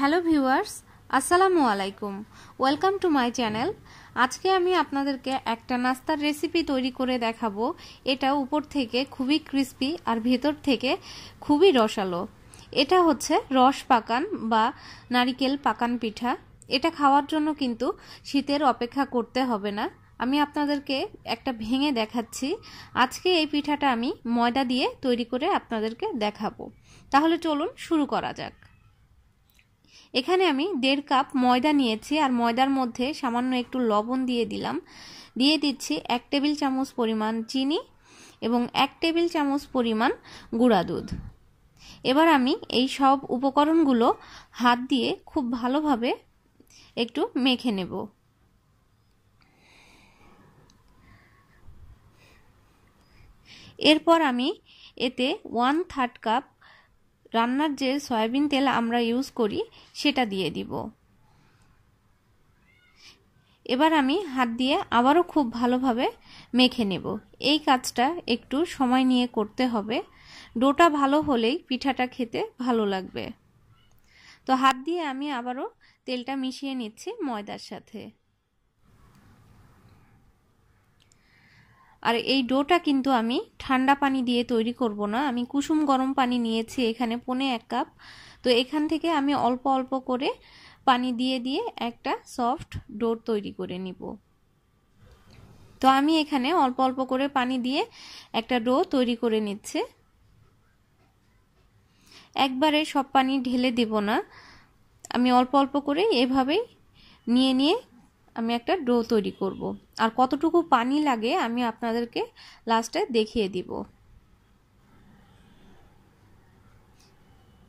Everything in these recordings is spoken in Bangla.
হ্যালো ভিউয়ার্স আসসালামু আলাইকুম ওয়েলকাম টু মাই চ্যানেল আজকে আমি আপনাদেরকে একটা নাস্তার রেসিপি তৈরি করে দেখাবো এটা উপর থেকে খুবই ক্রিস্পি আর ভেতর থেকে খুবই রসালো এটা হচ্ছে রস পাকান বা নারিকেল পাকান পিঠা এটা খাওয়ার জন্য কিন্তু শীতের অপেক্ষা করতে হবে না আমি আপনাদেরকে একটা ভেঙে দেখাচ্ছি আজকে এই পিঠাটা আমি ময়দা দিয়ে তৈরি করে আপনাদেরকে দেখাবো তাহলে চলুন শুরু করা যাক এখানে আমি দেড় কাপ ময়দা নিয়েছি আর ময়দার মধ্যে সামান্য একটু লবণ দিয়ে দিলাম দিয়ে দিচ্ছি এক টেবিল চামচ পরিমাণ চিনি এবং এক টেবিল চামচ পরিমাণ গুঁড়া দুধ এবার আমি এই সব উপকরণগুলো হাত দিয়ে খুব ভালোভাবে একটু মেখে নেব এরপর আমি এতে ওয়ান থার্ড কাপ রান্নার যে সয়াবিন তেল আমরা ইউজ করি সেটা দিয়ে দিব এবার আমি হাত দিয়ে আবারও খুব ভালোভাবে মেখে নেব এই কাজটা একটু সময় নিয়ে করতে হবে ডোটা ভালো হলেই পিঠাটা খেতে ভালো লাগবে তো হাত দিয়ে আমি আবারও তেলটা মিশিয়ে নিচ্ছি ময়দার সাথে আর এই ডোটা কিন্তু আমি ঠান্ডা পানি দিয়ে তৈরি করব না আমি কুসুম গরম পানি নিয়েছি এখানে পনে এক কাপ তো এখান থেকে আমি অল্প অল্প করে পানি দিয়ে দিয়ে একটা সফট ডোর তৈরি করে নিব তো আমি এখানে অল্প অল্প করে পানি দিয়ে একটা ডো তৈরি করে নিচ্ছে একবারে সব পানি ঢেলে দেব না আমি অল্প অল্প করে এভাবেই নিয়ে নিয়ে আমি একটা ডো তৈরি করব। আর কতটুকু পানি লাগে আমি আপনাদেরকে লাস্টে দেখিয়ে দিব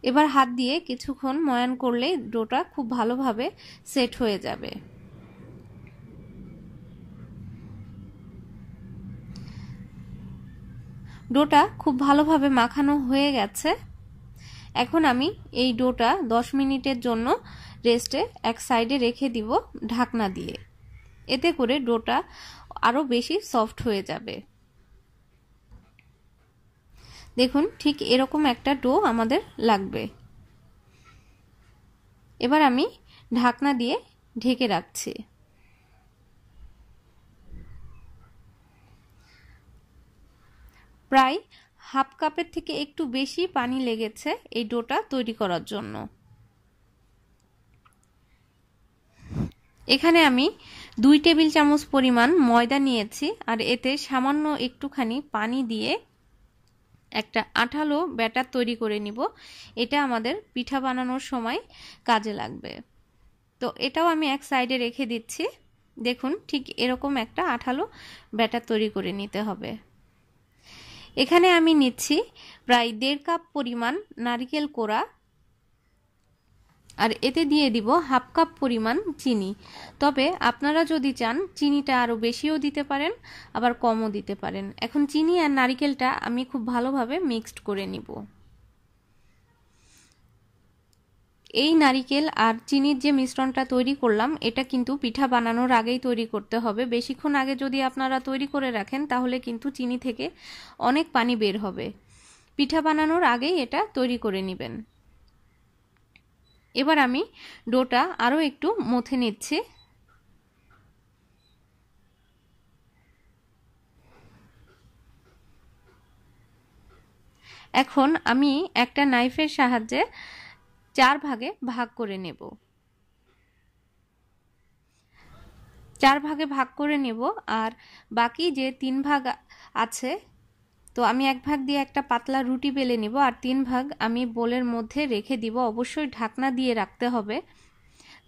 এবার হাত দিয়ে কিছুক্ষণ ময়ান করলে ডোটা খুব ভালোভাবে সেট হয়ে যাবে ডোটা খুব ভালোভাবে মাখানো হয়ে গেছে এখন আমি এই ডোটা দশ মিনিটের জন্য রেস্টে এক সাইডে রেখে দিব ঢাকনা দিয়ে এতে করে ডোটা আরও বেশি সফট হয়ে যাবে দেখুন ঠিক এরকম একটা ডো আমাদের লাগবে এবার আমি ঢাকনা দিয়ে ঢেকে রাখছি প্রায় হাফ কাপের থেকে একটু বেশি পানি লেগেছে এই ডোটা তৈরি করার জন্য এখানে আমি দুই টেবিল চামচ পরিমাণ ময়দা নিয়েছি আর এতে সামান্য একটুখানি পানি দিয়ে একটা আঠালো ব্যাটার তৈরি করে নিব এটা আমাদের পিঠা বানানোর সময় কাজে লাগবে তো এটাও আমি এক সাইডে রেখে দিচ্ছি দেখুন ঠিক এরকম একটা আঠালো ব্যাটার তৈরি করে নিতে হবে এখানে আমি নিচ্ছি প্রায় দেড় কাপ পরিমাণ নারিকেল কোড়া আর এতে দিয়ে দিব হাফ কাপ পরিমাণ চিনি তবে আপনারা যদি চান চিনিটা আরও বেশিও দিতে পারেন আবার কমও দিতে পারেন এখন চিনি আর নারিকেলটা আমি খুব ভালোভাবে মিক্সড করে নিব এই নারিকেল আর চিনির যে মিশ্রণটা তৈরি করলাম এটা কিন্তু পিঠা বানানোর আগেই তৈরি করতে হবে বেশিক্ষণ আগে যদি আপনারা তৈরি করে রাখেন তাহলে কিন্তু চিনি থেকে অনেক পানি বের হবে পিঠা বানানোর আগেই এটা তৈরি করে নেবেন এবার আমি ডোটা আরও একটু মথে নিচ্ছি এখন আমি একটা নাইফের সাহায্যে চার ভাগে ভাগ করে নেব চার ভাগে ভাগ করে নেব আর বাকি যে তিন ভাগ আছে তো আমি এক ভাগ দিয়ে একটা পাতলা রুটি বেলে নিব আর তিন ভাগ আমি বোলের মধ্যে রেখে দিব অবশ্যই ঢাকনা দিয়ে রাখতে হবে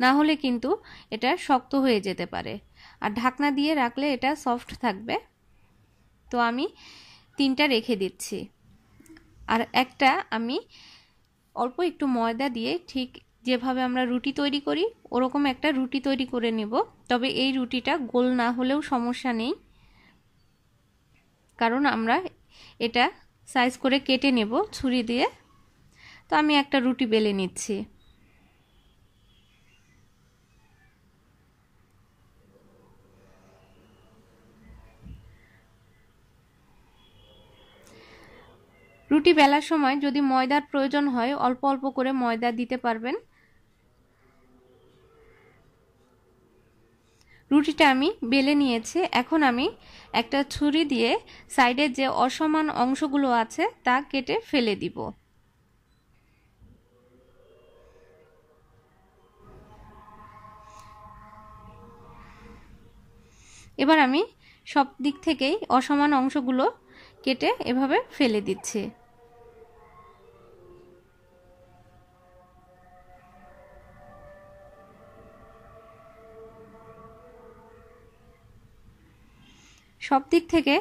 না হলে কিন্তু এটা শক্ত হয়ে যেতে পারে আর ঢাকনা দিয়ে রাখলে এটা সফট থাকবে তো আমি তিনটা রেখে দিচ্ছি আর একটা আমি অল্প একটু ময়দা দিয়ে ঠিক যেভাবে আমরা রুটি তৈরি করি ওরকম একটা রুটি তৈরি করে নেব তবে এই রুটিটা গোল না হলেও সমস্যা নেই কারণ আমরা এটা সাইজ করে কেটে নেব ছুরি দিয়ে তো আমি একটা রুটি বেলে নিচ্ছি রুটি বেলার সময় যদি ময়দার প্রয়োজন হয় অল্প অল্প করে ময়দা দিতে পারবেন রুটিটা আমি বেলে নিয়েছি এখন আমি একটা ছুরি দিয়ে সাইডের যে অসমান অংশগুলো আছে তা কেটে ফেলে দিব এবার আমি সব দিক থেকেই অসমান অংশগুলো কেটে এভাবে ফেলে দিচ্ছি সব দিক থেকে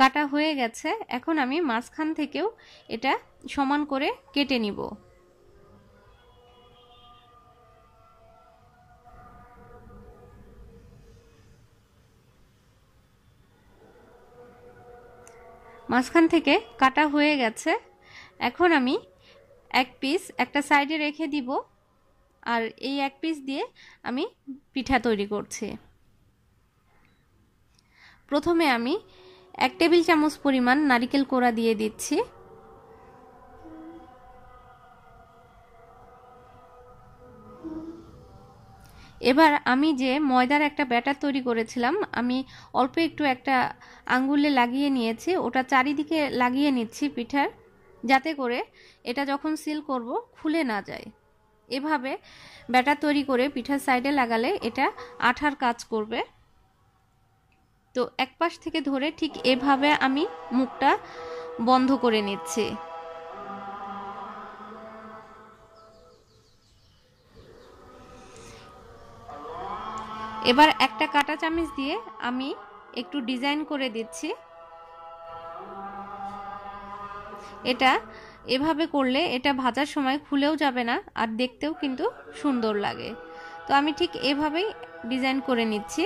কাটা হয়ে গেছে এখন আমি মাঝখান থেকেও এটা সমান করে কেটে নিব মাঝখান থেকে কাটা হয়ে গেছে এখন আমি এক পিস একটা সাইডে রেখে দিব আর এই এক পিস দিয়ে আমি পিঠা তৈরি করছি প্রথমে আমি এক টেবিল চামচ পরিমাণ নারিকেল কোড়া দিয়ে দিচ্ছি এবার আমি যে ময়দার একটা ব্যাটার তৈরি করেছিলাম আমি অল্প একটু একটা আঙ্গুলে লাগিয়ে নিয়েছি ওটা চারিদিকে লাগিয়ে নিচ্ছি পিঠার যাতে করে এটা যখন সিল করব খুলে না যায় এভাবে ব্যাটার তৈরি করে পিঠার সাইডে লাগালে এটা আঠার কাজ করবে তো এক পাশ থেকে ধরে ঠিক এভাবে আমি মুখটা বন্ধ করে নিচ্ছি এবার একটা কাটা চামচ দিয়ে আমি একটু ডিজাইন করে দিচ্ছি এটা এভাবে করলে এটা ভাজার সময় খুলেও যাবে না আর দেখতেও কিন্তু সুন্দর লাগে তো আমি ঠিক এভাবেই ডিজাইন করে নিচ্ছি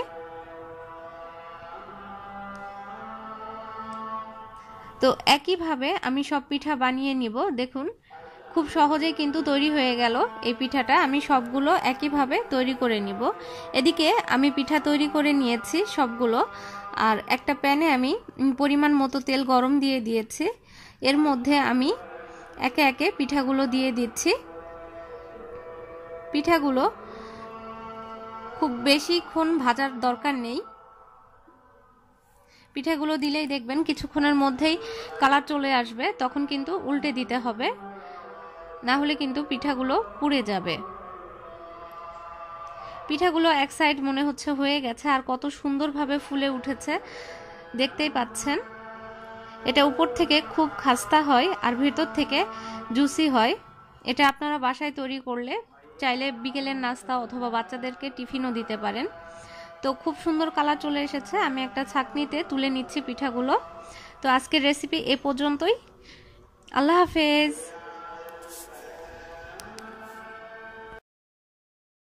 তো একইভাবে আমি সব পিঠা বানিয়ে নিব দেখুন খুব সহজে কিন্তু তৈরি হয়ে গেল এই পিঠাটা আমি সবগুলো একইভাবে তৈরি করে নিব এদিকে আমি পিঠা তৈরি করে নিয়েছি সবগুলো আর একটা প্যানে আমি পরিমাণ মতো তেল গরম দিয়ে দিয়েছি এর মধ্যে আমি একে একে পিঠাগুলো দিয়ে দিচ্ছি পিঠাগুলো খুব বেশিক্ষণ ভাজার দরকার নেই পিঠেগুলো দিলেই দেখবেন কিছুক্ষণের মধ্যেই কালার চলে আসবে তখন কিন্তু উল্টে দিতে হবে না হলে কিন্তু পিঠাগুলো পুড়ে যাবে পিঠাগুলো এক সাইড মনে হচ্ছে হয়ে গেছে আর কত সুন্দরভাবে ফুলে উঠেছে দেখতেই পাচ্ছেন এটা উপর থেকে খুব খাস্তা হয় আর ভেতর থেকে জুসি হয় এটা আপনারা বাসায় তৈরি করলে চাইলে বিকেলের নাস্তা অথবা বাচ্চাদেরকে টিফিনও দিতে পারেন তো খুব সুন্দর কালার চলে এসেছে আমি একটা ছাকনিতে তুলে নিচ্ছি পিঠাগুলো তো আজকের রেসিপি এ পর্যন্তই আল্লাহ হাফেজ